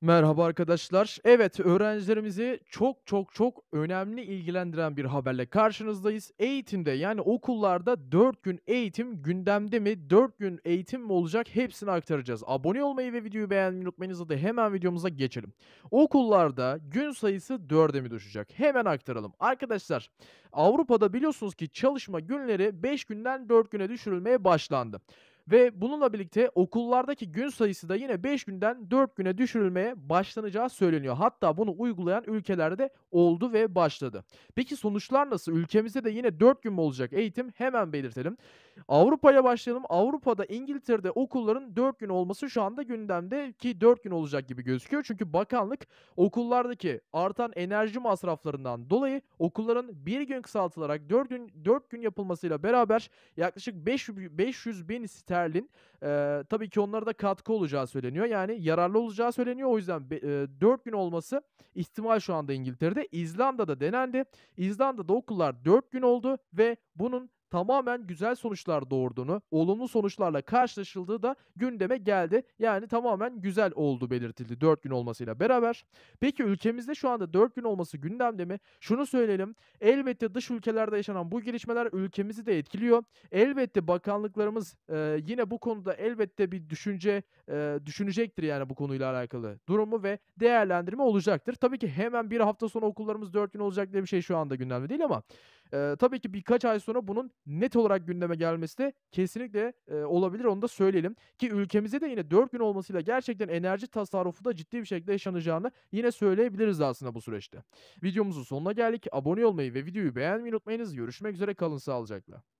Merhaba arkadaşlar. Evet, öğrencilerimizi çok çok çok önemli ilgilendiren bir haberle karşınızdayız. Eğitimde yani okullarda 4 gün eğitim gündemde mi? 4 gün eğitim mi olacak? Hepsini aktaracağız. Abone olmayı ve videoyu beğenmeyi unutmayınız da hemen videomuza geçelim. Okullarda gün sayısı 4'e mi düşecek? Hemen aktaralım. Arkadaşlar, Avrupa'da biliyorsunuz ki çalışma günleri 5 günden 4 güne düşürülmeye başlandı. Ve bununla birlikte okullardaki gün sayısı da yine 5 günden 4 güne düşürülmeye başlanacağı söyleniyor. Hatta bunu uygulayan ülkelerde oldu ve başladı. Peki sonuçlar nasıl? Ülkemizde de yine 4 gün mü olacak eğitim? Hemen belirtelim. Avrupa'ya başlayalım. Avrupa'da İngiltere'de okulların 4 gün olması şu anda gündemde ki 4 gün olacak gibi gözüküyor. Çünkü bakanlık okullardaki artan enerji masraflarından dolayı okulların 1 gün kısaltılarak 4 gün 4 gün yapılmasıyla beraber yaklaşık 500 bin sterlin Perlin. E, tabii ki onlara da katkı olacağı söyleniyor. Yani yararlı olacağı söyleniyor. O yüzden e, 4 gün olması ihtimal şu anda İngiltere'de. İzlanda'da denendi. İzlanda'da okullar 4 gün oldu ve bunun tamamen güzel sonuçlar doğurduğunu, olumlu sonuçlarla karşılaşıldığı da gündeme geldi. Yani tamamen güzel oldu belirtildi 4 gün olmasıyla beraber. Peki ülkemizde şu anda 4 gün olması gündemde mi? Şunu söyleyelim. Elbette dış ülkelerde yaşanan bu gelişmeler ülkemizi de etkiliyor. Elbette bakanlıklarımız e, yine bu konuda elbette bir düşünce e, düşünecektir yani bu konuyla alakalı durumu ve değerlendirme olacaktır. Tabii ki hemen bir hafta sonra okullarımız 4 gün olacak diye bir şey şu anda gündemde değil ama e, tabii ki birkaç ay sonra bunun net olarak gündeme gelmesi de kesinlikle e, olabilir onu da söyleyelim. Ki ülkemizde de yine 4 gün olmasıyla gerçekten enerji tasarrufu da ciddi bir şekilde yaşanacağını yine söyleyebiliriz aslında bu süreçte. Videomuzun sonuna geldik. Abone olmayı ve videoyu beğenmeyi unutmayınız. Görüşmek üzere kalın sağlıcakla.